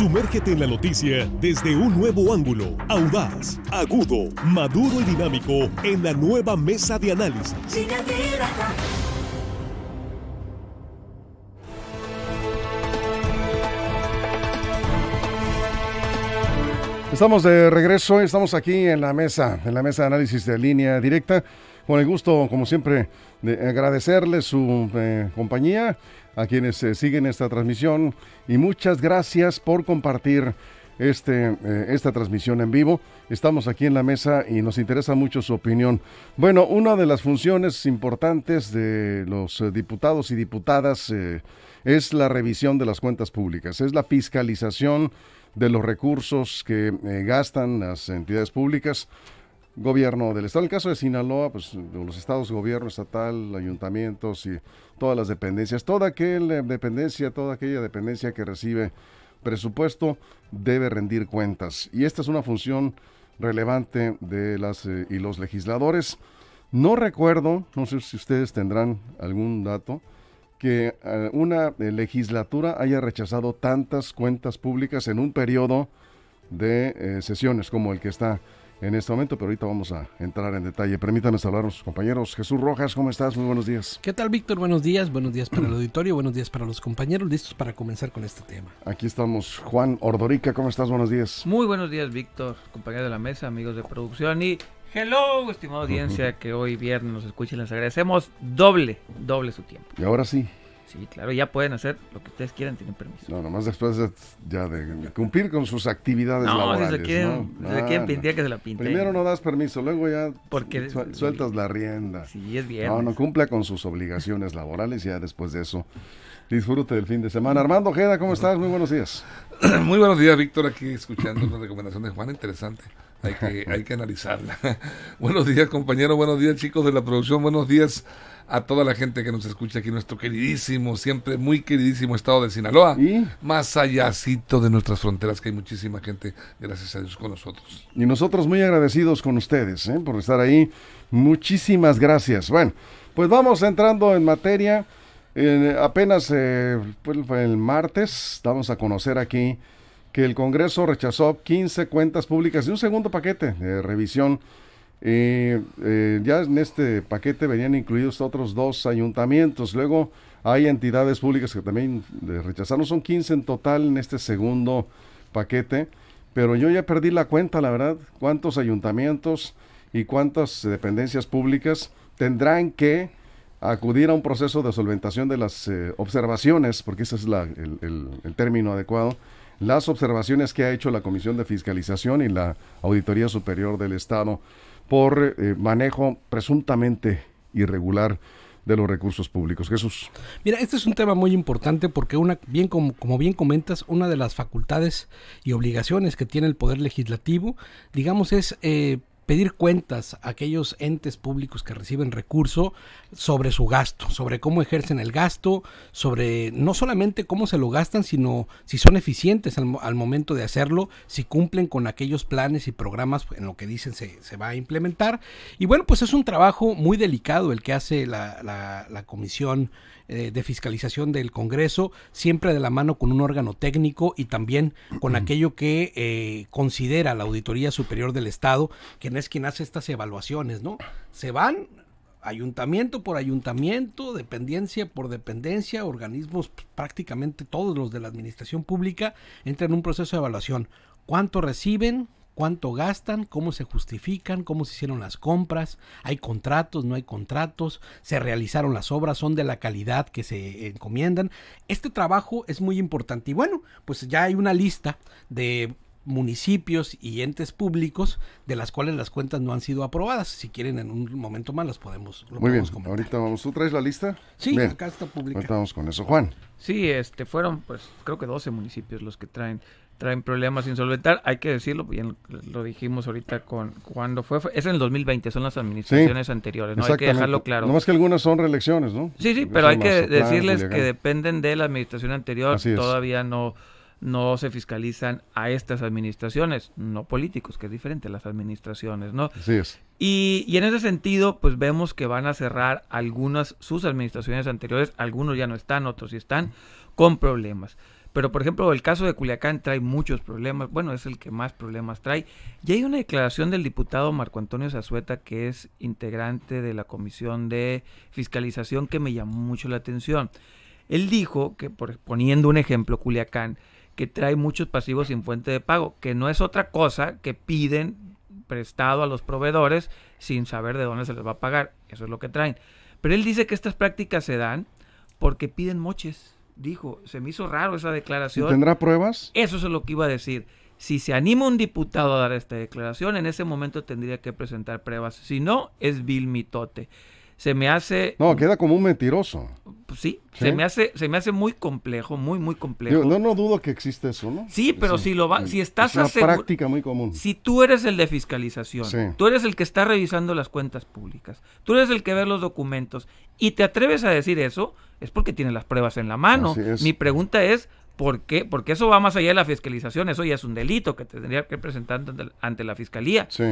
Sumérgete en la noticia desde un nuevo ángulo, audaz, agudo, maduro y dinámico en la nueva mesa de análisis. Estamos de regreso, estamos aquí en la mesa, en la mesa de análisis de línea directa. Con el gusto, como siempre, de agradecerle su eh, compañía a quienes eh, siguen esta transmisión y muchas gracias por compartir este, eh, esta transmisión en vivo. Estamos aquí en la mesa y nos interesa mucho su opinión. Bueno, una de las funciones importantes de los eh, diputados y diputadas es la revisión de las cuentas públicas, es la fiscalización de los recursos que gastan las entidades públicas gobierno del estado. En el caso de Sinaloa, pues los estados, gobierno estatal, ayuntamientos y todas las dependencias, toda aquella eh, dependencia, toda aquella dependencia que recibe presupuesto debe rendir cuentas. Y esta es una función relevante de las eh, y los legisladores. No recuerdo, no sé si ustedes tendrán algún dato, que eh, una legislatura haya rechazado tantas cuentas públicas en un periodo de sesiones como el que está en este momento, pero ahorita vamos a entrar en detalle. Permítanme saludar a los compañeros. Jesús Rojas, ¿cómo estás? Muy buenos días. ¿Qué tal, Víctor? Buenos días, buenos días para el auditorio, buenos días para los compañeros, listos para comenzar con este tema. Aquí estamos, Juan Ordorica, ¿cómo estás? Buenos días. Muy buenos días, Víctor, compañero de la mesa, amigos de producción y Hello, estimada audiencia que hoy viernes nos escucha y les agradecemos doble, doble su tiempo. Y ahora sí, Sí, claro, ya pueden hacer lo que ustedes quieran, tienen permiso. No, nomás después ya de cumplir con sus actividades laborales. ¿no? Ah, que se la pinten. Primero no das permiso, luego ya Porque, sueltas la rienda. Sí, es bien. No, no cumpla con sus obligaciones laborales y ya después de eso disfrute del fin de semana. Armando Ojeda, ¿cómo estás? Muy buenos días. Muy buenos días, Víctor, aquí escuchando las recomendación de Juan, interesante hay que, analizarla. buenos días, compañeros, buenos días, chicos de la producción, buenos días a toda la gente que nos escucha aquí, nuestro queridísimo, siempre muy queridísimo estado de Sinaloa, más allácito de nuestras fronteras, que hay muchísima gente, gracias a Dios, con nosotros. Y nosotros muy agradecidos con ustedes ¿eh? por estar ahí. Muchísimas gracias. Bueno, pues vamos entrando en materia. Eh, apenas eh, el martes vamos a conocer aquí que el Congreso rechazó 15 cuentas públicas y un segundo paquete de revisión. Eh, ya en este paquete venían incluidos otros dos ayuntamientos. Luego hay entidades públicas que también rechazaron. Son 15 en total en este segundo paquete. Pero yo ya perdí la cuenta, la verdad, cuántos ayuntamientos y cuántas dependencias públicas tendrán que acudir a un proceso de solventación de las eh, observaciones, porque ese es el término adecuado, las observaciones que ha hecho la Comisión de Fiscalización y la Auditoría Superior del Estado por eh, manejo presuntamente irregular de los recursos públicos. Jesús. Mira, este es un tema muy importante porque una, bien como, como, bien comentas, una de las facultades y obligaciones que tiene el poder legislativo, digamos, es eh, pedir cuentas a aquellos entes públicos que reciben recurso sobre su gasto, sobre cómo ejercen el gasto, sobre no solamente cómo se lo gastan, sino si son eficientes al, momento de hacerlo, si cumplen con aquellos planes y programas en lo que dicen se, se va a implementar. Y bueno, pues es un trabajo muy delicado el que hace la, la Comisión eh, de fiscalización del Congreso, siempre de la mano con un órgano técnico y también con aquello que eh, considera la Auditoría Superior del Estado, quien es quien hace estas evaluaciones, ¿no? Se van ayuntamiento por ayuntamiento, dependencia por dependencia, organismos pues, prácticamente todos los de la administración pública entran en un proceso de evaluación. ¿Cuánto reciben? cuánto gastan, cómo se justifican, cómo se hicieron las compras, hay contratos, no hay contratos, se realizaron las obras, son de la calidad que se encomiendan. Este trabajo es muy importante y bueno, pues ya hay una lista de municipios y entes públicos de las cuales las cuentas no han sido aprobadas. Si quieren, en un momento más las podemos. Muy bien, ahorita vamos. ¿Tú traes la lista? Sí, acá está publicada. con eso, Juan. Sí, este, fueron, pues, creo que 12 municipios los que traen traen problemas sin hay que decirlo, bien lo dijimos ahorita con cuando fue, es en el 2020, son las administraciones anteriores, ¿no? Hay que dejarlo claro. No más que algunas son reelecciones, ¿no? Sí, sí, pero hay que decirles que dependen de la administración anterior, todavía no no se fiscalizan a estas administraciones, no políticos, que es diferente a las administraciones, ¿no? Así es. Y, en ese sentido, pues vemos que van a cerrar algunas, sus administraciones anteriores, algunos ya no están, otros sí están, con problemas. Pero, por ejemplo, el caso de Culiacán trae muchos problemas, bueno, es el que más problemas trae. Y hay una declaración del diputado Marco Antonio Zazueta, que es integrante de la Comisión de Fiscalización, que me llamó mucho la atención. Él dijo que, por, poniendo un ejemplo, Culiacán, que trae muchos pasivos sin fuente de pago, que no es otra cosa que piden prestado a los proveedores sin saber de dónde se les va a pagar. Eso es lo que traen. Pero él dice que estas prácticas se dan porque piden moches. Dijo, se me hizo raro esa declaración. ¿Tendrá pruebas? Eso es lo que iba a decir. Si se anima un diputado a dar esta declaración, en ese momento tendría que presentar pruebas. Si no, es vil mitote se me hace... No, queda como un mentiroso. Pues sí, Se, me hace, se me hace muy complejo, muy, muy complejo. Yo, no, no dudo que existe eso, ¿no? Sí, pero si lo va, si estás... Es una práctica muy común. Si tú eres el de fiscalización, tú eres el que está revisando las cuentas públicas, tú eres el que ve los documentos y te atreves a decir eso, es porque tienes las pruebas en la mano. Mi pregunta es, ¿Por qué? Porque eso va más allá de la fiscalización, eso ya es un delito que tendría que presentar ante, la fiscalía. Sí.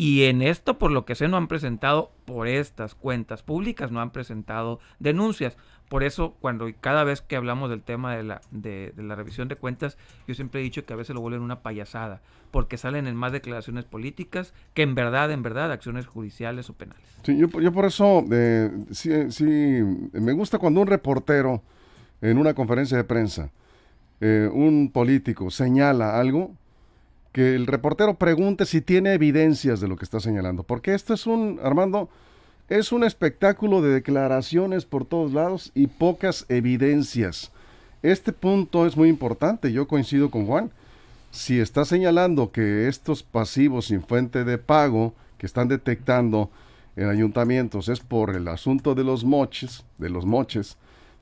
Y en esto, por lo que sé, no han presentado, por estas cuentas públicas, no han presentado denuncias. Por eso, cuando y cada vez que hablamos del tema de la, de, la revisión de cuentas, yo siempre he dicho que a veces lo vuelven una payasada, porque salen en más declaraciones políticas que en verdad, en verdad, acciones judiciales o penales. Sí, yo, por eso, eh, sí, me gusta cuando un reportero en una conferencia de prensa, eh, un político señala algo, que el reportero pregunte si tiene evidencias de lo que está señalando, porque esto es un, Armando, es un espectáculo de declaraciones por todos lados y pocas evidencias. Este punto es muy importante, yo coincido con Juan. Si está señalando que estos pasivos sin fuente de pago que están detectando en ayuntamientos es por el asunto de los moches, de los moches,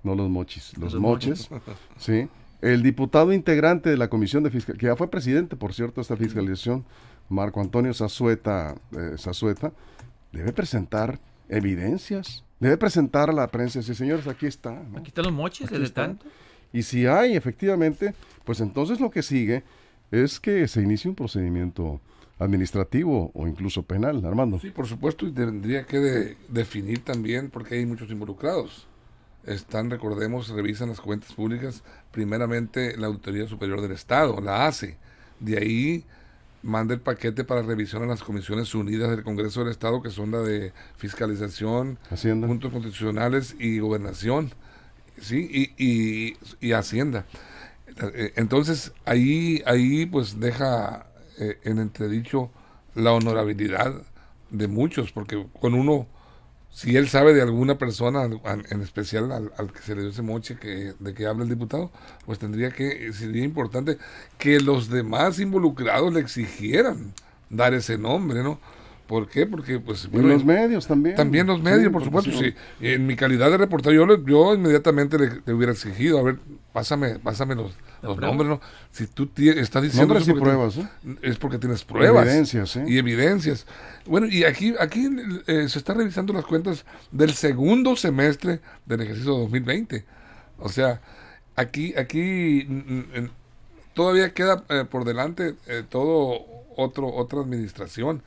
no los mochis, los, moches, moches, ¿sí? El diputado integrante de la Comisión de Fiscalización, que ya fue presidente, por cierto, de esta fiscalización, Marco Antonio sazueta eh, debe presentar evidencias, debe presentar a la prensa, sí señores, aquí está. Aquí están los moches desde tanto. Y si hay, efectivamente, pues entonces lo que sigue es que se inicie un procedimiento administrativo o incluso penal, Armando. Sí, por supuesto, y tendría que definir también porque hay muchos involucrados están, recordemos, revisan las cuentas públicas, primeramente la Autoridad Superior del Estado, la hace. De ahí manda el paquete para revisión a las comisiones unidas del Congreso del Estado, que son la de fiscalización, Hacienda. puntos constitucionales y gobernación, sí, y, Hacienda. Eh, entonces, ahí, ahí pues deja eh, en entredicho la honorabilidad de muchos, porque con uno si él sabe de alguna persona, en especial al, que se le dio ese moche que, de que habla el diputado, pues tendría que, sería importante que los demás involucrados le exigieran dar ese nombre, ¿no? ¿Por qué? Porque pues... Y los medios también. También los medios, por supuesto. Sí. En mi calidad de reportero, yo, inmediatamente le, hubiera exigido, a ver, pásame, pásame los, los nombres. ¿no? Si tú estás diciendo... Nombres pruebas, ¿eh? Es porque tienes pruebas. Evidencias, ¿eh? Y evidencias. Bueno, y aquí, aquí eh, se están revisando las cuentas del segundo semestre del ejercicio 2020. O sea, aquí, aquí mm, mm, todavía queda eh, por delante todo otro, otra administración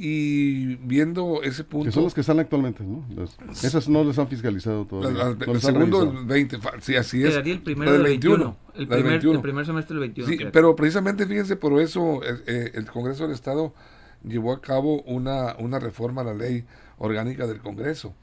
y viendo ese punto. Que son los que están actualmente, ¿no? Las, esas no las han fiscalizado todavía. el segundo del 20, sí, así es. Quedaría el primero del 21, el primer, El, primer, semestre del 21. Sí, pero precisamente, fíjense, por eso eh, eh, el Congreso del Estado llevó a cabo una, una reforma a la ley orgánica del Congreso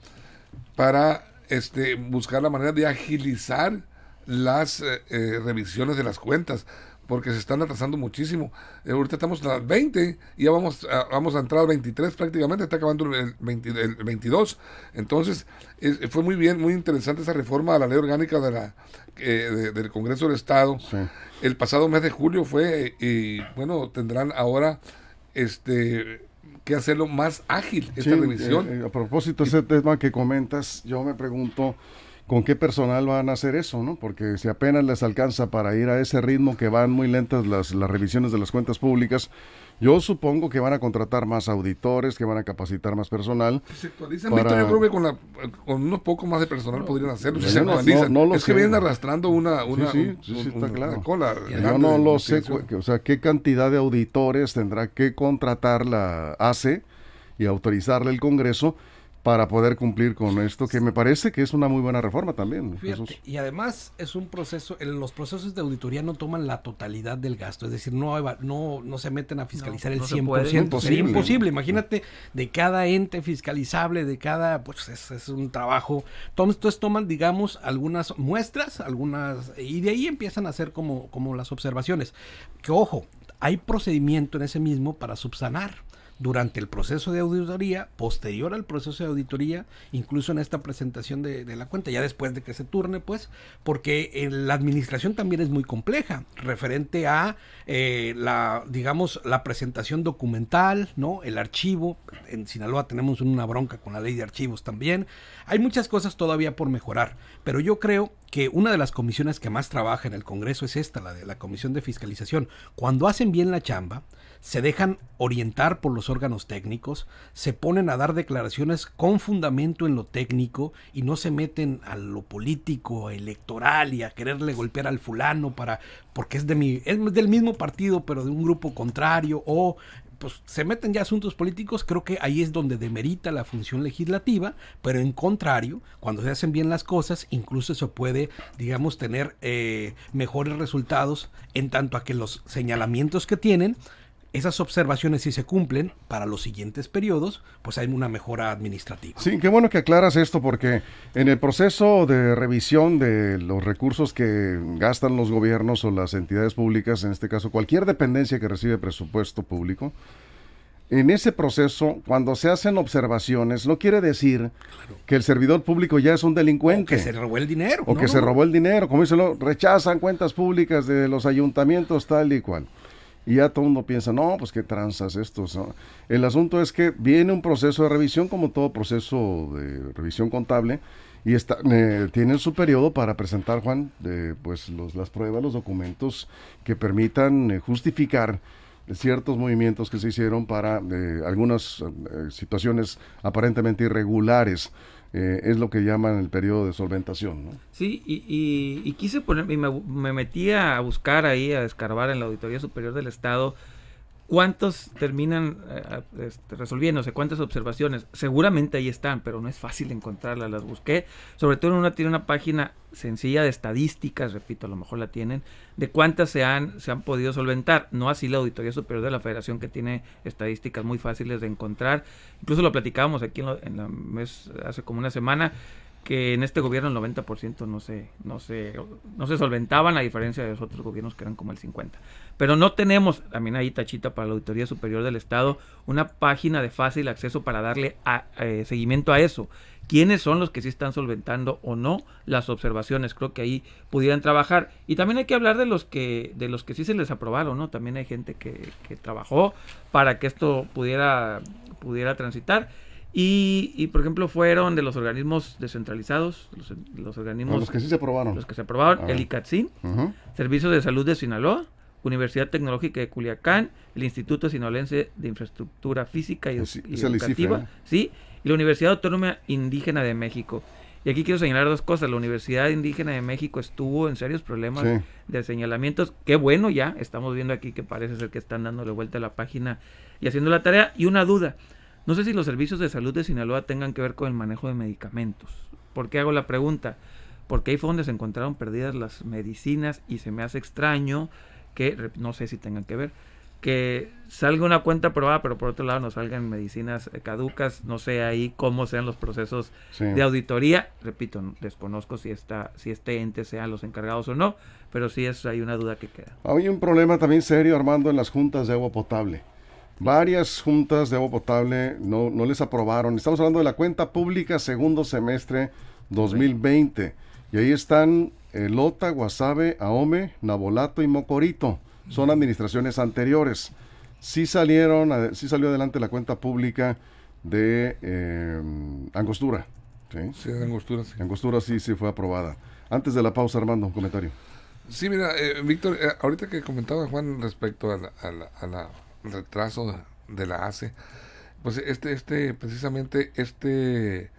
para este, buscar la manera de agilizar las eh, revisiones de las cuentas porque se están atrasando muchísimo. Eh, ahorita estamos a las 20 y ya vamos a, vamos a entrar a 23 prácticamente, está acabando el, 22. Entonces, fue muy bien, muy interesante esa reforma a la ley orgánica de la, eh, del Congreso del Estado. El pasado mes de julio fue, y bueno, tendrán ahora este que hacerlo más ágil esta revisión. Eh, a propósito, ese tema que comentas, yo me pregunto con qué personal van a hacer eso, ¿no? Porque si apenas les alcanza para ir a ese ritmo que van muy lentas las, las revisiones de las cuentas públicas, yo supongo que van a contratar más auditores, que van a capacitar más personal. Si se actualizan, yo creo que con, unos pocos más de personal podrían hacerlo. no, es que vienen arrastrando una, cola. Yo no lo sé, o sea, qué cantidad de auditores tendrá que contratar la ACE y autorizarle el Congreso para poder cumplir con esto, que me parece que es una muy buena reforma también. y además es un proceso, los procesos de auditoría no toman la totalidad del gasto, es decir, no, no, no se meten a fiscalizar el 100%, es imposible. sería imposible, imagínate, mm. de cada ente fiscalizable, de cada, pues es, un trabajo, entonces toman, digamos, algunas muestras, algunas, y de ahí empiezan a hacer como, como las observaciones, que ojo, hay procedimiento en ese mismo para subsanar, durante el proceso de auditoría, posterior al proceso de auditoría, incluso en esta presentación de, la cuenta, ya después de que se turne, pues, porque eh, la administración también es muy compleja, referente a eh, la, digamos, la presentación documental, ¿no? El archivo, en Sinaloa tenemos una bronca con la ley de archivos también, hay muchas cosas todavía por mejorar, pero yo creo que una de las comisiones que más trabaja en el Congreso es esta, la de la Comisión de Fiscalización. Cuando hacen bien la chamba, se dejan orientar por los órganos técnicos, se ponen a dar declaraciones con fundamento en lo técnico y no se meten a lo político, electoral y a quererle golpear al fulano para porque es de mi es del mismo partido pero de un grupo contrario o pues, se meten ya asuntos políticos, creo que ahí es donde demerita la función legislativa, pero en contrario, cuando se hacen bien las cosas, incluso se puede, digamos, tener eh, mejores resultados en tanto a que los señalamientos que tienen esas observaciones, si se cumplen para los siguientes periodos, pues hay una mejora administrativa. Sí, qué bueno que aclaras esto, porque en el proceso de revisión de los recursos que gastan los gobiernos o las entidades públicas, en este caso cualquier dependencia que recibe presupuesto público, en ese proceso, cuando se hacen observaciones, no quiere decir que el servidor público ya es un delincuente. O que se robó el dinero. O que se robó el dinero. Como dicen, rechazan cuentas públicas de los ayuntamientos, tal y cual y ya todo el mundo piensa, no, pues qué tranzas estos. El asunto es que viene un proceso de revisión, como todo proceso de revisión contable, y está, eh, tienen su periodo para presentar, Juan, pues las pruebas, los documentos que permitan eh, justificar ciertos movimientos que se hicieron para eh, algunas situaciones aparentemente irregulares. Eh, es lo que llaman el periodo de solventación. ¿no? Sí, y, quise poner, y me, me, metí a buscar ahí, a escarbar en la Auditoría Superior del Estado ¿Cuántos terminan eh, este, resolviéndose? ¿Cuántas observaciones? Seguramente ahí están, pero no es fácil encontrarlas. Las busqué. Sobre todo en una tiene una página sencilla de estadísticas, repito, a lo mejor la tienen, de cuántas se han, se han podido solventar. No así la Auditoría Superior de la Federación, que tiene estadísticas muy fáciles de encontrar. Incluso lo platicábamos aquí en, la hace como una semana que en este gobierno el 90% no se, no, se, no se solventaban, a diferencia de los otros gobiernos que eran como el 50%. Pero no tenemos, también ahí tachita para la Auditoría Superior del Estado, una página de fácil acceso para darle eh, seguimiento a eso. ¿Quiénes son los que sí están solventando o no las observaciones? Creo que ahí pudieran trabajar. Y también hay que hablar de los que, de los que sí se les aprobaron, ¿no? También hay gente que, trabajó para que esto pudiera, pudiera transitar. Y, por ejemplo, fueron de los organismos descentralizados, los, organismos... Los que sí se aprobaron. Los que se aprobaron, ah. el ICATSIN, Servicios de Salud de Sinaloa, Universidad Tecnológica de Culiacán, el Instituto Sinaloense de Infraestructura Física y, es, Educativa, ¿eh? sí, y la Universidad Autónoma Indígena de México. Y aquí quiero señalar dos cosas. La Universidad Indígena de México estuvo en serios problemas de señalamientos. Qué bueno ya, estamos viendo aquí que parece ser que están dándole vuelta a la página y haciendo la tarea. Y una duda, no sé si los servicios de salud de Sinaloa tengan que ver con el manejo de medicamentos. ¿Por qué hago la pregunta? Porque ahí fue donde se encontraron perdidas las medicinas y se me hace extraño que, no sé si tengan que ver, que salga una cuenta aprobada, pero por otro lado no salgan medicinas eh, caducas, no sé ahí cómo sean los procesos de auditoría. Repito, desconozco si esta, si este ente sean los encargados o no, pero sí es, hay una duda que queda. Hay un problema también serio, Armando, en las juntas de agua potable. Varias juntas de agua potable no, les aprobaron. Estamos hablando de la cuenta pública segundo semestre 2020. Y ahí están eh, Lota, Guasave, Aome Nabolato y Mocorito. Son administraciones anteriores. Sí salieron, salió adelante la cuenta pública de eh, Angostura. ¿sí? Angostura, sí. Angostura sí, sí fue aprobada. Antes de la pausa, Armando, un comentario. Sí, mira, eh, Víctor, ahorita que comentaba Juan respecto a la retraso de la ACE, pues este, este, precisamente este,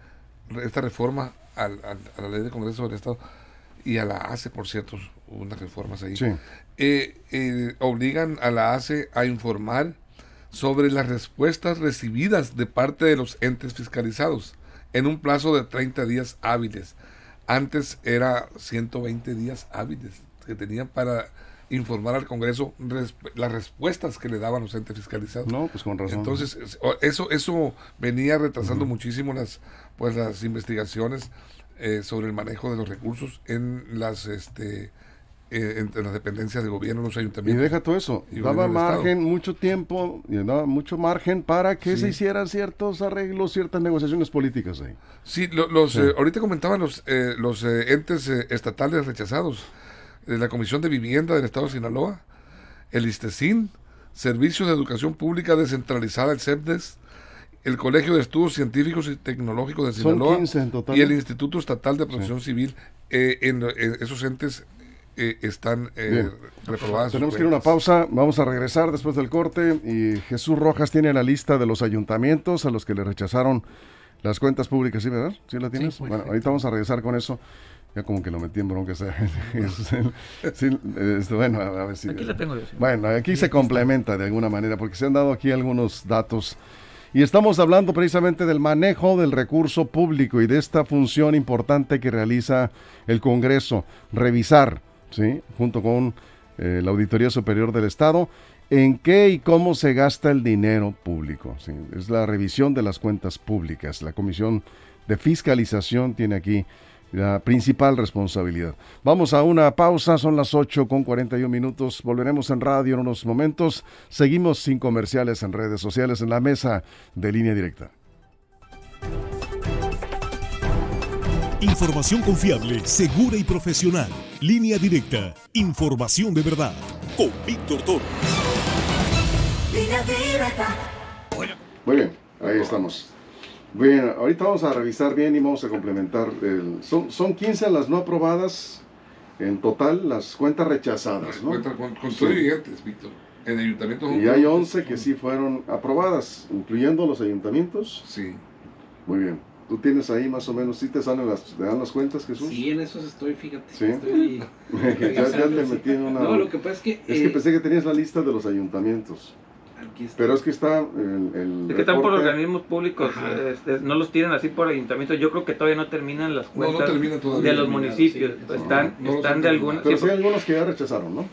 esta reforma a la ley de Congreso del Estado y a la ACE, por cierto, unas reformas ahí, eh, eh, obligan a la ACE a informar sobre las respuestas recibidas de parte de los entes fiscalizados en un plazo de 30 días hábiles. Antes era 120 días hábiles que tenían para informar al Congreso las respuestas que le daban los entes fiscalizados. No, pues con razón. Entonces, eso, eso venía retrasando muchísimo las, pues, las investigaciones eh, sobre el manejo de los recursos en las este eh, entre las dependencias de gobierno, los ayuntamientos. Y deja todo eso. daba margen, mucho tiempo, y daba mucho margen para que se hicieran ciertos arreglos, ciertas negociaciones políticas ahí. Sí, los, eh, ahorita comentaban los, los entes estatales rechazados de la Comisión de Vivienda del Estado de Sinaloa, el ISTECIN, Servicios de Educación Pública Descentralizada, el CEPDES, el Colegio de Estudios Científicos y Tecnológicos de Sinaloa y el Instituto Estatal de Protección Civil. Eh, en, eh, esos entes eh, están eh, reprobados. Tenemos que ir a una pausa, vamos a regresar después del corte y Jesús Rojas tiene la lista de los ayuntamientos a los que le rechazaron las cuentas públicas, ¿sí, verdad? ¿Sí la tienes? bueno, ahorita vamos a regresar con eso como que lo metí en bronca. bueno, Aquí tengo yo, Bueno, aquí se complementa de alguna manera, porque se han dado aquí algunos datos. Y estamos hablando precisamente del manejo del recurso público y de esta función importante que realiza el Congreso, revisar, ¿sí? junto con eh, la Auditoría Superior del Estado, en qué y cómo se gasta el dinero público. Es la revisión de las cuentas públicas. La Comisión de Fiscalización tiene aquí la principal responsabilidad. Vamos a una pausa, son las 8 con 41 minutos, volveremos en radio en unos momentos, seguimos sin comerciales en redes sociales en la mesa de línea directa. Información confiable, segura y profesional. Línea directa. Información de verdad. Con Víctor Toro. Muy bien, ahí estamos. Bueno, ahorita vamos a revisar bien y vamos a complementar. son, son 15 las no aprobadas en total, las cuentas rechazadas, ¿no? Cuentas con, con Víctor. En ayuntamientos. Y hay 11 que sí fueron aprobadas, incluyendo los ayuntamientos. Sí. Muy bien. ¿Tú tienes ahí más o menos, sí te las, te dan las cuentas, Jesús? Sí, en esos estoy, fíjate. Sí. ya, ya, le metí una... No, lo que pasa es que... Es que eh, pensé que tenías la lista de los ayuntamientos. Pero es que está que están por organismos públicos, eh, este, no los tienen así por ayuntamientos. Yo creo que todavía no terminan las cuentas de los municipios. están están de algunas. Pero sí, hay algunos que ya rechazaron, ¿no?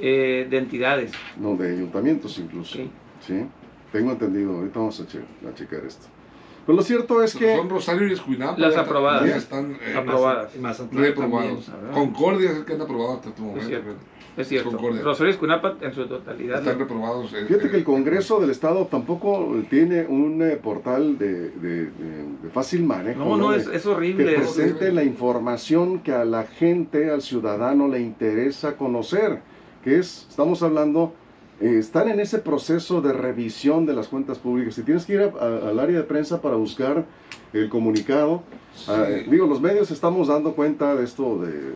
Eh, de entidades. No, de ayuntamientos incluso. Sí. Tengo entendido, ahorita vamos a, a checar esto. Pero pues lo cierto es que. Son Rosario y Escuinapa. Las aprobadas. Ya están eh, aprobadas. Reprobados. Concordia es el que han aprobado hasta tu este momento. Es cierto. Es cierto. Rosario y Escuinapa en su totalidad. Están reprobados. Eh, Fíjate eh. que el Congreso del Estado tampoco tiene un eh, portal de, fácil manejo. No, no, es, horrible. Que presente la información que a la gente, al ciudadano, le interesa conocer. Que es, estamos hablando están en ese proceso de revisión de las cuentas públicas Si tienes que ir al área de prensa para buscar el comunicado. Ah, eh, digo, los medios estamos dando cuenta de esto de,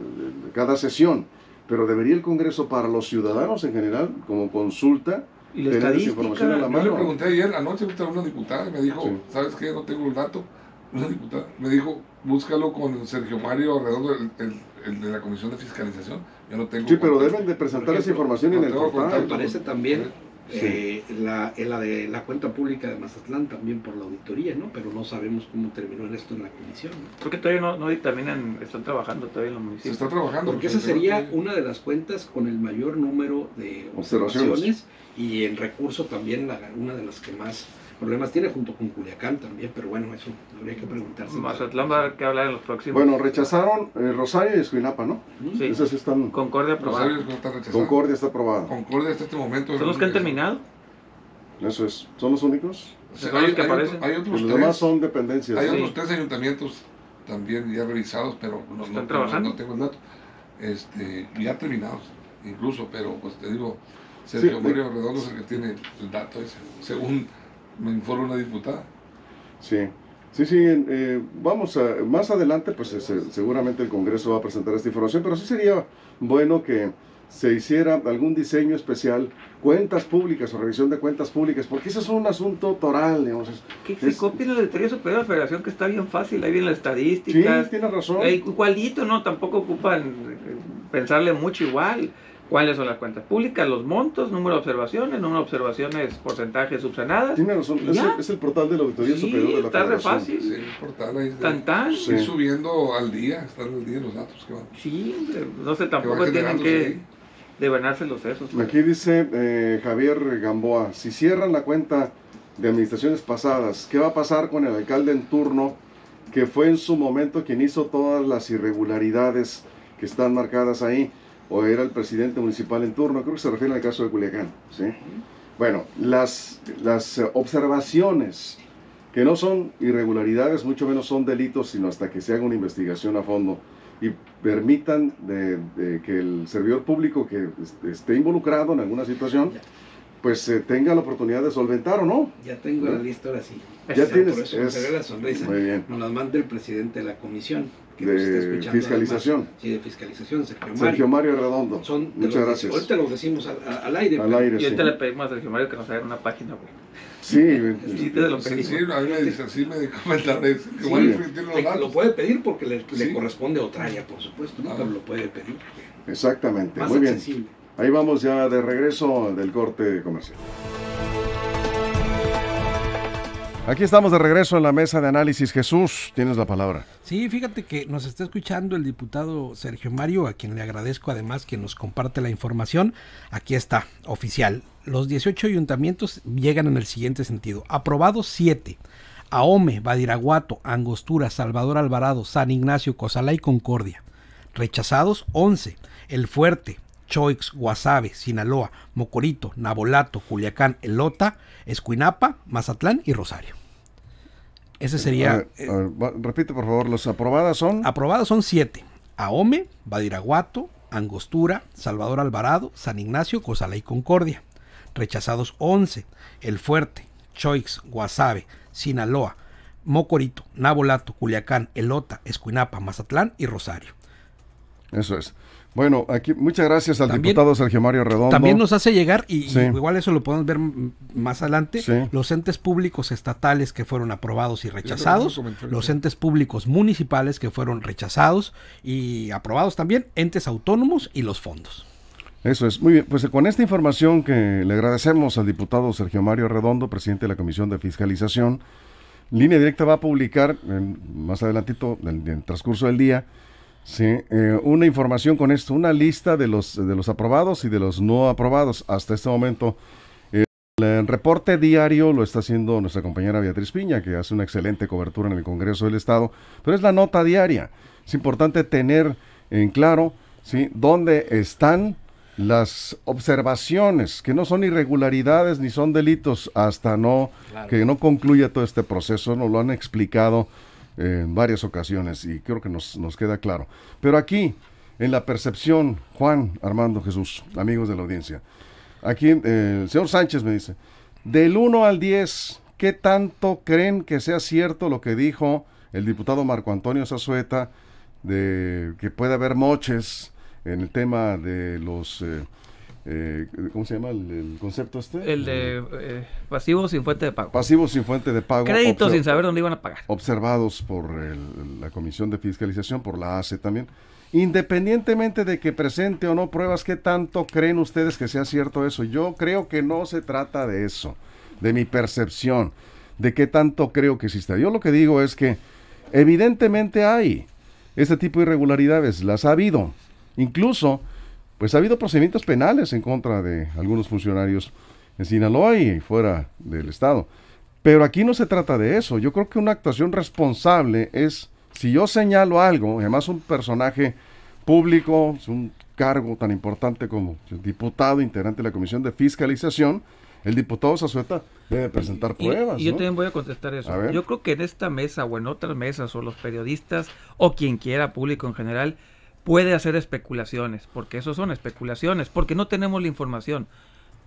cada sesión, pero debería el Congreso para los ciudadanos en general, como consulta, la tener esa información a la mano. Yo le pregunté ayer, anoche a una diputada me dijo, ¿sabes qué? No tengo el dato. Una diputada me dijo, búscalo con Sergio Mario alrededor el de la Comisión de Fiscalización sí, pero deben de presentar esa información en el portal. Aparece parece también eh, la, de la cuenta pública de Mazatlán, también por la auditoría, ¿no? Pero no sabemos cómo terminó en esto en la comisión. Porque Creo todavía no, no dictaminan, están trabajando todavía en los municipios. Se está trabajando. Porque pues, esa sería una de las cuentas con el mayor número de observaciones, y en recurso también una de las que más problemas tiene junto con Culiacán también, pero bueno, eso habría que preguntarse. Mazatlán va a que hablar en los próximos. Bueno, rechazaron eh, Rosario y Escuinapa, ¿no? Sí. Esas están. Concordia aprobada. Rosario está rechazado. Concordia está aprobada. Concordia hasta este momento. ¿Son los que han terminado? Eso es. ¿Son los únicos? los que aparecen? hay otros los demás son dependencias. Hay otros tres ayuntamientos también ya revisados, pero no, tengo el dato. Este, ya terminados, incluso, pero pues te digo, Sergio sí, eh, Redondo es el que tiene el dato ese, según me informa una diputada. Sí. Sí, sí, eh, vamos más adelante, pues seguramente el Congreso va a presentar esta información, pero sí sería bueno que se hiciera algún diseño especial, cuentas públicas o revisión de cuentas públicas, porque eso es un asunto toral, digamos. que se copie la de la Federación, que está bien fácil, ahí vienen las estadísticas. Sí, tiene razón. Y eh, igualito, ¿no? Tampoco ocupan eh, pensarle mucho igual cuáles son las cuentas públicas, los montos, número de observaciones, número de observaciones, porcentajes subsanadas. Tiene es el, portal de la Auditoría Superior de la está de re fácil. Sí, el portal ahí está. Tan, tan. Sí. subiendo al día, están al día los datos que van. Sí, no sé, tampoco tienen que debanarse los sesos. Pues. Aquí dice eh, Javier Gamboa, si cierran la cuenta de administraciones pasadas, ¿qué va a pasar con el alcalde en turno que fue en su momento quien hizo todas las irregularidades que están marcadas ahí? o era el presidente municipal en turno, creo que se refiere al caso de Culiacán. ¿sí? Bueno, las, las eh, observaciones que no son irregularidades, mucho menos son delitos, sino hasta que se haga una investigación a fondo y permitan de, que el servidor público que esté involucrado en alguna situación, pues eh, tenga la oportunidad de solventar o no. Ya tengo la lista ahora sí. Ya, este, tienes. Por la sonrisa. Muy bien. Nos la manda el presidente de la comisión de Fiscalización. Sí, de fiscalización, Sergio Mario. Sergio Mario Redondo. Muchas gracias. Ahorita lo decimos al, aire. y ahorita sí. le pedimos a Sergio Mario que nos haga una página web. Sí, sí, lo Sí, a mí me dice, así, me lo puede pedir porque le, corresponde otra área, por supuesto, ¿no? Ah. lo puede pedir. Exactamente, muy bien. Ahí vamos ya de regreso del corte comercial. Aquí estamos de regreso en la mesa de análisis. Jesús, tienes la palabra. Sí, fíjate que nos está escuchando el diputado Sergio Mario, a quien le agradezco además que nos comparte la información. Aquí está, oficial. Los 18 ayuntamientos llegan en el siguiente sentido. Aprobados 7. Aome, Badiraguato, Angostura, Salvador Alvarado, San Ignacio, Cozalá y Concordia. Rechazados 11. El Fuerte, Choix, Guasave, Sinaloa, Mocorito, Nabolato, Culiacán, Elota, Escuinapa, Mazatlán y Rosario. Ese eh, sería... Eh, repite por favor, los aprobadas son... Aprobados son siete. Ahome, Badiraguato, Angostura, Salvador Alvarado, San Ignacio, Cosala y Concordia. Rechazados 11, El Fuerte, Choix, Guasave, Sinaloa, Mocorito, Nabolato, Culiacán, Elota, Escuinapa, Mazatlán y Rosario. Eso es. Bueno, aquí muchas gracias al diputado Sergio Mario Redondo. También nos hace llegar, y, igual eso lo podemos ver más adelante, los entes públicos estatales que fueron aprobados y rechazados, los entes públicos municipales que fueron rechazados y aprobados también, entes autónomos y los fondos. Eso es, muy bien, pues con esta información que le agradecemos al diputado Sergio Mario Redondo, presidente de la Comisión de Fiscalización, Línea Directa va a publicar más adelantito, en el transcurso del día, Sí, eh, una información con esto, una lista de los, de los aprobados y de los no aprobados hasta este momento. el reporte diario lo está haciendo nuestra compañera Beatriz Piña, que hace una excelente cobertura en el Congreso del Estado, pero es la nota diaria. Es importante tener en claro ¿sí? dónde están las observaciones, que no son irregularidades ni son delitos, hasta no que no concluya todo este proceso, no lo han explicado en varias ocasiones y creo que nos, queda claro. Pero aquí, en la percepción, Juan Armando Jesús, amigos de la audiencia, aquí eh, el señor Sánchez me dice, del 1 al 10, ¿qué tanto creen que sea cierto lo que dijo el diputado Marco Antonio Zazueta de que puede haber moches en el tema de los... Eh, eh, ¿cómo se llama el, concepto este? El de eh, pasivos sin fuente de pago. Pasivos sin fuente de pago. Créditos sin saber dónde iban a pagar. Observados por la Comisión de Fiscalización, por la ACE también. Independientemente de que presente o no pruebas, ¿qué tanto creen ustedes que sea cierto eso? Yo creo que no se trata de eso, de mi percepción, de qué tanto creo que existe. Yo lo que digo es que evidentemente hay este tipo de irregularidades, las ha habido. Incluso pues ha habido procedimientos penales en contra de algunos funcionarios en Sinaloa y fuera del Estado. Pero aquí no se trata de eso. Yo creo que una actuación responsable es, si yo señalo algo, además un personaje público, un cargo tan importante como diputado, integrante de la Comisión de Fiscalización, el diputado Zazueta debe presentar pruebas. Y, yo también voy a contestar eso. yo creo que en esta mesa o en otras mesas o los periodistas o quien quiera, público en general, puede hacer especulaciones, porque eso son especulaciones, porque no tenemos la información.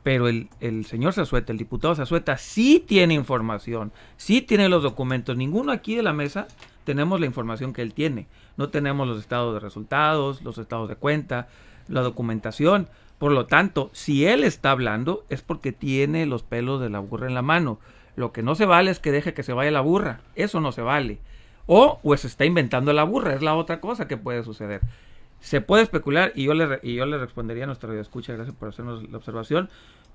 Pero el, el señor Sazueta, el diputado Sazueta, sí tiene información, sí tiene los documentos. Ninguno aquí de la mesa tenemos la información que él tiene. No tenemos los estados de resultados, los estados de cuenta, la documentación. Por lo tanto, si él está hablando es porque tiene los pelos de la burra en la mano. Lo que no se vale es que deje que se vaya la burra. Eso no se vale. O pues se está inventando la burra, es la otra cosa que puede suceder. Se puede especular y yo le, yo le respondería a nuestro oyente escucha, gracias por hacernos la observación.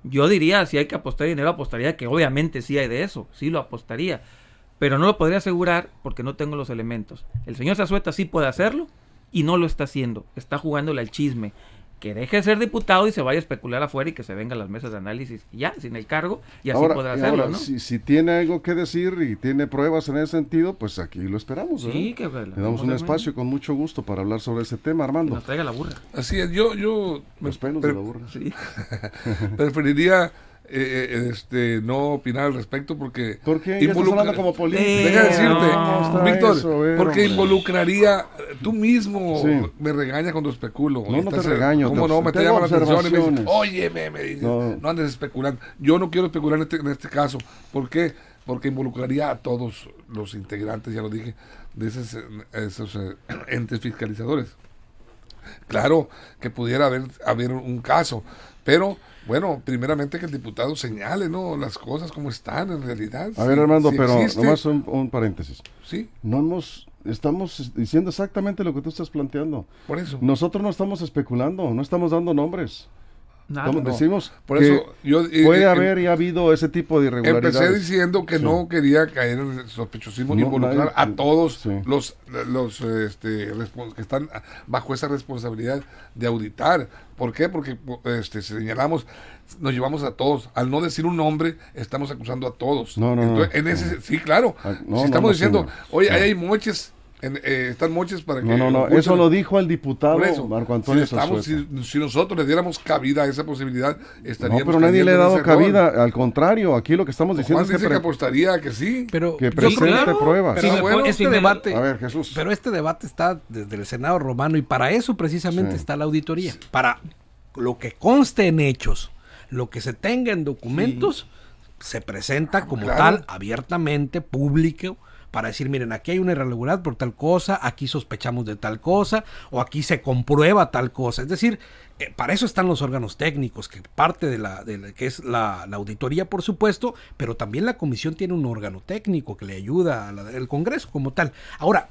Yo diría, si hay que apostar dinero, apostaría que obviamente sí hay de eso, sí lo apostaría, pero no lo podría asegurar porque no tengo los elementos. El señor Zazueta sí puede hacerlo y no lo está haciendo, está jugándole al chisme, que deje de ser diputado y se vaya a especular afuera y que se venga a las mesas de análisis ya, sin el cargo, y así podrá hacerlo. si, tiene algo que decir y tiene pruebas en ese sentido, pues aquí lo esperamos. ¿verdad? que Le damos un espacio con mucho gusto para hablar sobre ese tema, Armando. Que nos traiga la burra. Así es, yo. yo Los pelos de la burra. Sí. preferiría eh, eh, este, no opinar al respecto porque porque como político. Eh, decirte, Víctor, porque involucraría tú mismo me regañas cuando especulo. No, no te regaño. ¿Cómo no? Me llama la atención y me oye, no. andes especulando. Yo no quiero especular este, en este, caso. ¿Por qué? Porque involucraría a todos los integrantes, ya lo dije, de esos, entes fiscalizadores. Claro que pudiera haber, haber un caso, pero bueno, primeramente que el diputado señale, ¿no? Las cosas como están en realidad. A ver, Armando, pero nomás un, paréntesis. Sí. No nos estamos diciendo exactamente lo que tú estás planteando. Por eso. Nosotros no estamos especulando, no estamos dando nombres no. decimos, por eso eh, eh, puede em haber y ha habido ese tipo de irregularidades. Empecé diciendo que no quería caer en el sospechosismo ni involucrar a todos los los este, que están bajo esa responsabilidad de auditar. ¿Por qué? Porque este, señalamos, nos llevamos a todos. Al no decir un nombre, estamos acusando a todos. en sí, claro. Ah, si estamos diciendo, oye, ahí hay moches eh, están moches para que. No, no, no. Eso lo dijo el diputado Marco Antonio si, si, nosotros le diéramos cabida a esa posibilidad, estaríamos. No, pero nadie le ha dado cabida. Al contrario, aquí lo que estamos diciendo es que, apostaría que sí. que presente pruebas. Pero, este debate, a ver, Jesús. Pero este debate está desde el Senado romano y para eso precisamente está la auditoría. Para lo que conste en hechos, lo que se tenga en documentos, se presenta como tal, abiertamente, público para decir, miren, aquí hay una irregularidad por tal cosa, aquí sospechamos de tal cosa, o aquí se comprueba tal cosa. Es decir, eh, para eso están los órganos técnicos, que parte de la, que es la, auditoría, por supuesto, pero también la comisión tiene un órgano técnico que le ayuda al Congreso como tal. Ahora,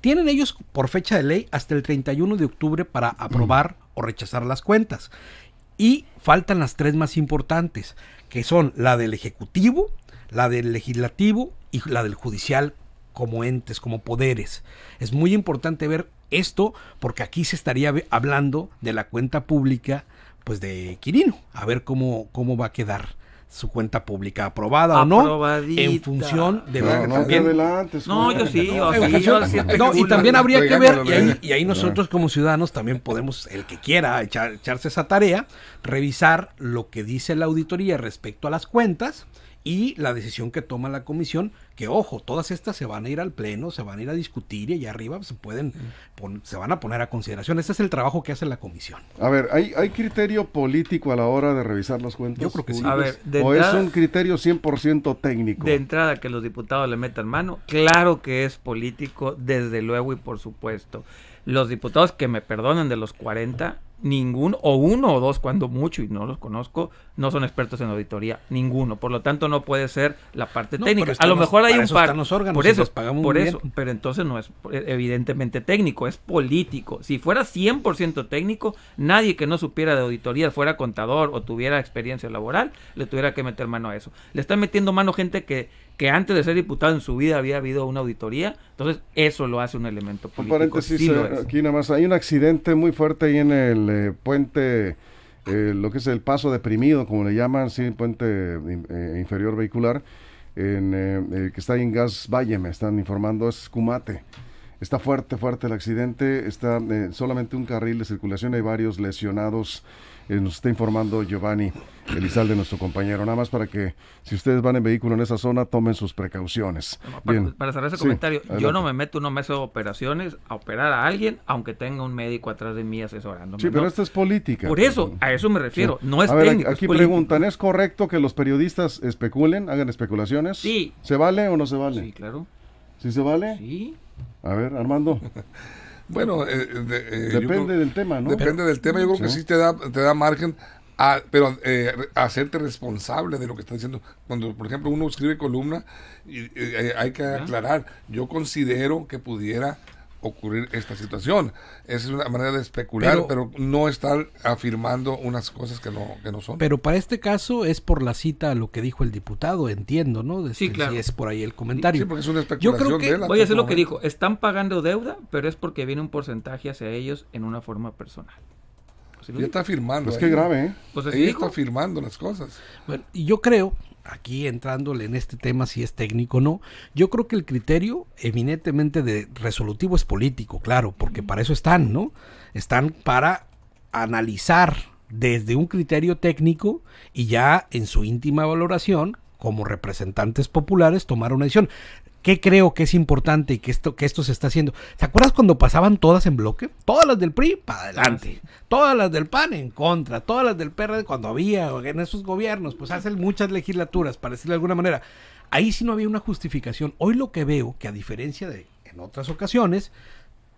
tienen ellos por fecha de ley hasta el 31 de octubre para aprobar mm. o rechazar las cuentas. Y faltan las tres más importantes, que son la del Ejecutivo, la del legislativo y la del judicial como entes, como poderes. Es muy importante ver esto porque aquí se estaría hablando de la cuenta pública pues de Quirino, a ver cómo, cómo va a quedar su cuenta pública aprobada o no en función de no, yo sí, yo sí, yo y también habría que ver y ahí, nosotros como ciudadanos también podemos el que quiera echarse esa tarea revisar lo que dice la auditoría respecto a las cuentas y la decisión que toma la comisión, que ojo, todas estas se van a ir al pleno, se van a ir a discutir y allá arriba se pueden se van a poner a consideración. Ese es el trabajo que hace la comisión. A ver, ¿hay, criterio político a la hora de revisar las cuentas? Yo creo que sí. ¿O es un criterio 100% técnico? De entrada, que los diputados le metan mano, claro que es político, desde luego y por supuesto. Los diputados que me perdonen de los 40, ninguno, o uno o dos, cuando mucho, y no los conozco, no son expertos en auditoría, ninguno. Por lo tanto, no puede ser la parte técnica. a lo mejor hay un par. por eso, pagamos por eso. Pero entonces no es eh, evidentemente técnico, es político. Si fuera 100% técnico, nadie que no supiera de auditoría, fuera contador o tuviera experiencia laboral, le tuviera que meter mano a eso. Le están metiendo mano gente que que antes de ser diputado en su vida había habido una auditoría. Entonces, eso lo hace un elemento político. Un paréntesis, eh, aquí nada más. Hay un accidente muy fuerte ahí en el eh, puente, eh, lo que es el paso deprimido, como le llaman, sí, el puente inferior vehicular, en, el que está ahí en Gas Valle, me están informando, es Cumate. Está fuerte, fuerte el accidente, está solamente un carril de circulación, hay varios lesionados. Eh, nos está informando Giovanni Elizalde, nuestro compañero. Nada más para que si ustedes van en vehículo en esa zona, tomen sus precauciones. Bien. Para, hacer ese comentario, yo no me meto una me de operaciones a operar a alguien, aunque tenga un médico atrás de mí asesorándome. Sí, pero esto es política. Por eso, a eso me refiero. No es a Aquí preguntan, ¿es correcto que los periodistas especulen, hagan especulaciones? Sí. ¿Se vale o no se vale? Sí, claro. ¿Sí se vale? Sí. A ver, Armando. Bueno, eh, eh, eh, depende del tema, ¿no? Depende del tema, yo creo que sí te da, margen, pero hacerte responsable de lo que estás diciendo. Cuando, por ejemplo, uno escribe columna, y, hay que aclarar, yo considero que pudiera ocurrir esta situación. Es una manera de especular, pero, no estar afirmando unas cosas que no, que no son. Pero para este caso es por la cita a lo que dijo el diputado, entiendo, ¿no? sí, claro. Si es por ahí el comentario. Sí, porque es una especulación Yo creo que, voy a hacer lo que dijo, están pagando deuda, pero es porque viene un porcentaje hacia ellos en una forma personal ya está firmando. Es pues que grave, ¿eh? Pues está firmando las cosas. Bueno, y yo creo, aquí entrándole en este tema si es técnico o no, yo creo que el criterio eminentemente de resolutivo es político, claro, porque para eso están, ¿no? Están para analizar desde un criterio técnico y ya en su íntima valoración como representantes populares tomar una decisión. ¿Qué creo que es importante y que esto, que esto se está haciendo? se acuerdas cuando pasaban todas en bloque? Todas las del PRI para adelante, todas las del PAN en contra, todas las del PRD cuando había en esos gobiernos, pues hacen muchas legislaturas, para decirlo de alguna manera. Ahí sí no había una justificación. Hoy lo que veo, que a diferencia de en otras ocasiones,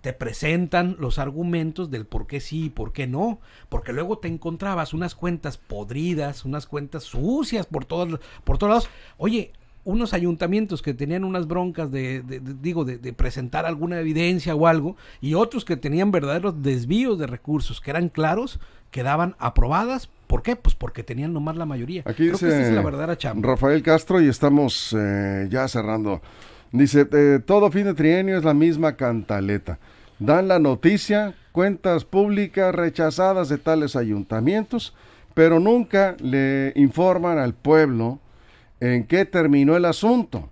te presentan los argumentos del por qué sí y por qué no, porque luego te encontrabas unas cuentas podridas, unas cuentas sucias por todos, por todos lados. Oye, unos ayuntamientos que tenían unas broncas de, digo, de, presentar alguna evidencia o algo, y otros que tenían verdaderos desvíos de recursos que eran claros, quedaban aprobadas. ¿Por qué? Pues porque tenían nomás la mayoría. Aquí dice que es la verdadera chamba. Rafael Castro y estamos eh, ya cerrando. Dice, eh, todo fin de trienio es la misma cantaleta. Dan la noticia, cuentas públicas rechazadas de tales ayuntamientos, pero nunca le informan al pueblo ¿En qué terminó el asunto?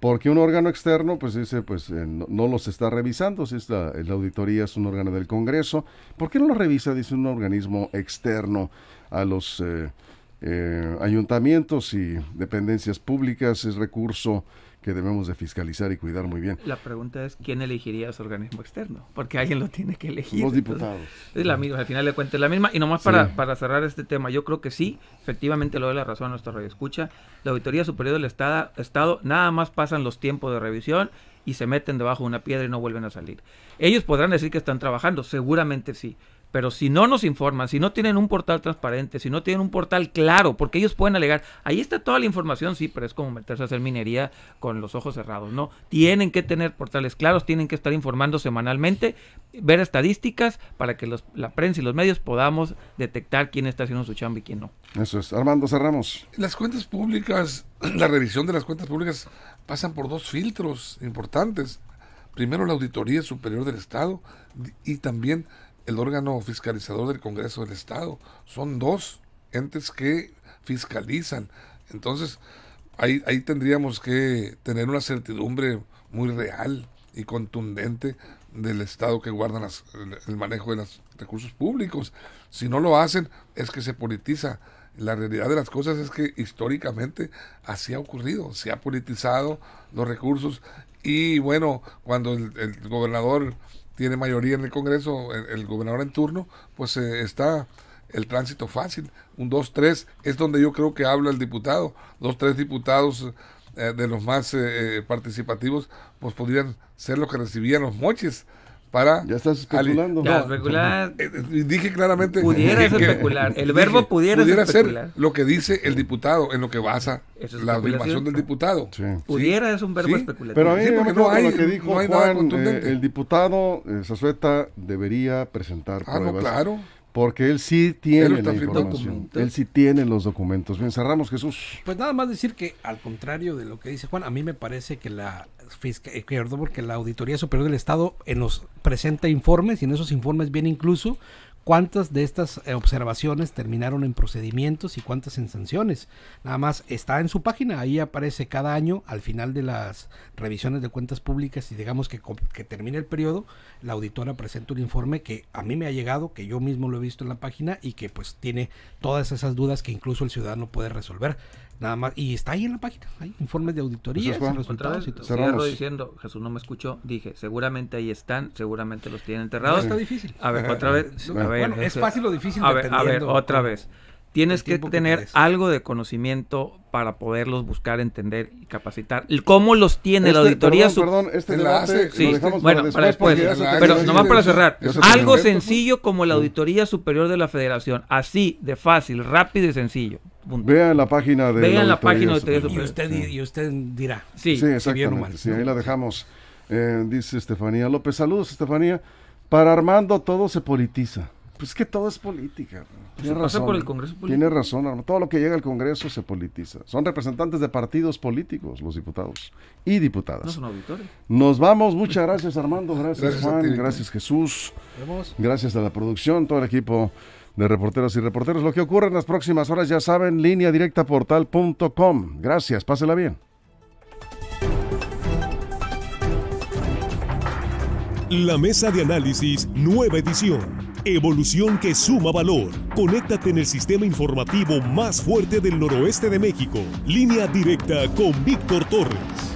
Porque un órgano externo, pues dice, pues eh, no, los está revisando, si la, auditoría es un órgano del Congreso, ¿por qué no lo revisa, dice, un organismo externo a los eh, eh, ayuntamientos y dependencias públicas? Es recurso que debemos de fiscalizar y cuidar muy bien. La pregunta es, ¿quién elegiría ese organismo externo? Porque alguien lo tiene que elegir. Los diputados. es la misma, al final le cuentas la misma. Y nomás para, para cerrar este tema, yo creo que sí, efectivamente lo de la razón a nuestra radio escucha. La Auditoría Superior del Estado nada más pasan los tiempos de revisión y se meten debajo de una piedra y no vuelven a salir. Ellos podrán decir que están trabajando, seguramente sí pero si no nos informan, si no tienen un portal transparente, si no tienen un portal claro, porque ellos pueden alegar, ahí está toda la información, sí, pero es como meterse a hacer minería con los ojos cerrados, ¿no? Tienen que tener portales claros, tienen que estar informando semanalmente, ver estadísticas para que la prensa y los medios podamos detectar quién está haciendo su chamba y quién no. Eso es. Armando, cerramos. Las cuentas públicas, la revisión de las cuentas públicas pasan por dos filtros importantes. Primero la Auditoría Superior del Estado y también el órgano fiscalizador del Congreso del Estado. Son dos entes que fiscalizan. Entonces, ahí, ahí tendríamos que tener una certidumbre muy real y contundente del Estado que guarda el, manejo de los recursos públicos. Si no lo hacen, es que se politiza. La realidad de las cosas es que históricamente así ha ocurrido, se ha politizado los recursos y bueno, cuando el gobernador tiene mayoría en el Congreso, el, gobernador en turno, pues eh, está el tránsito fácil. Un 2-3 es donde yo creo que habla el diputado. Dos, tres diputados eh, de los más eh, participativos, pues podrían ser los que recibían los moches para... Ya estás especulando. especular, eh, eh, dije claramente... Pudiera que, especular. El verbo pudiera, ser lo que dice el diputado, en lo que basa la afirmación del diputado. Pudiera es un verbo especulativo. Pero a mí porque no hay, lo que dijo no hay eh, el diputado eh, Sazueta debería presentar ah, pruebas. No, claro porque él sí tiene él la Él sí tiene los documentos. Bien, Jesús. Pues nada más decir que, al contrario de lo que dice Juan, a mí me parece que la eh, porque la Auditoría Superior del Estado eh, nos presenta informes y en esos informes viene incluso cuántas de estas eh, observaciones terminaron en procedimientos y cuántas en sanciones. Nada más está en su página, ahí aparece cada año al final de las revisiones de cuentas públicas y digamos que, que termine el periodo, la auditora presenta un informe que a mí me ha llegado, que yo mismo lo he visto en la página y que pues tiene todas esas dudas que incluso el ciudadano puede resolver. Nada más, y está ahí en la página, hay informes de auditoría, pues, resultados y diciendo, Jesús no me escuchó, dije, seguramente ahí están, seguramente los tienen enterrados. está difícil. A ver, otra vez. es fácil o difícil. A ver, a ver otra vez. Tienes que tener algo de conocimiento para poderlos buscar, entender y capacitar. ¿Cómo los tiene la este, auditoría? Perdón, perdón este debate, lo bueno, para después. pero nomás para, cerrar. Algo sencillo como la Auditoría Superior de la Federación. Así, de fácil, rápido y sencillo. Vean la página de Vean la, página de Y usted, dirá. Sí, exactamente. ahí la dejamos. Eh, dice Estefanía López. Saludos, Estefanía. Para Armando todo se politiza. Pues que todo es política. Pues Tiene razón. Tiene razón, Todo lo que llega al Congreso se politiza. Son representantes de partidos políticos, los diputados y diputadas. No son auditores. Nos vamos. Muchas gracias, Armando. Gracias, Juan. gracias, Jesús. Gracias a la producción, todo el equipo de reporteros y reporteros. Lo que ocurre en las próximas horas, ya saben, línea directa portal.com. Gracias. Pásela bien. La mesa de análisis, nueva edición Evolución que suma valor. Conéctate en el sistema informativo más fuerte del noroeste de México. Línea directa con Víctor Torres.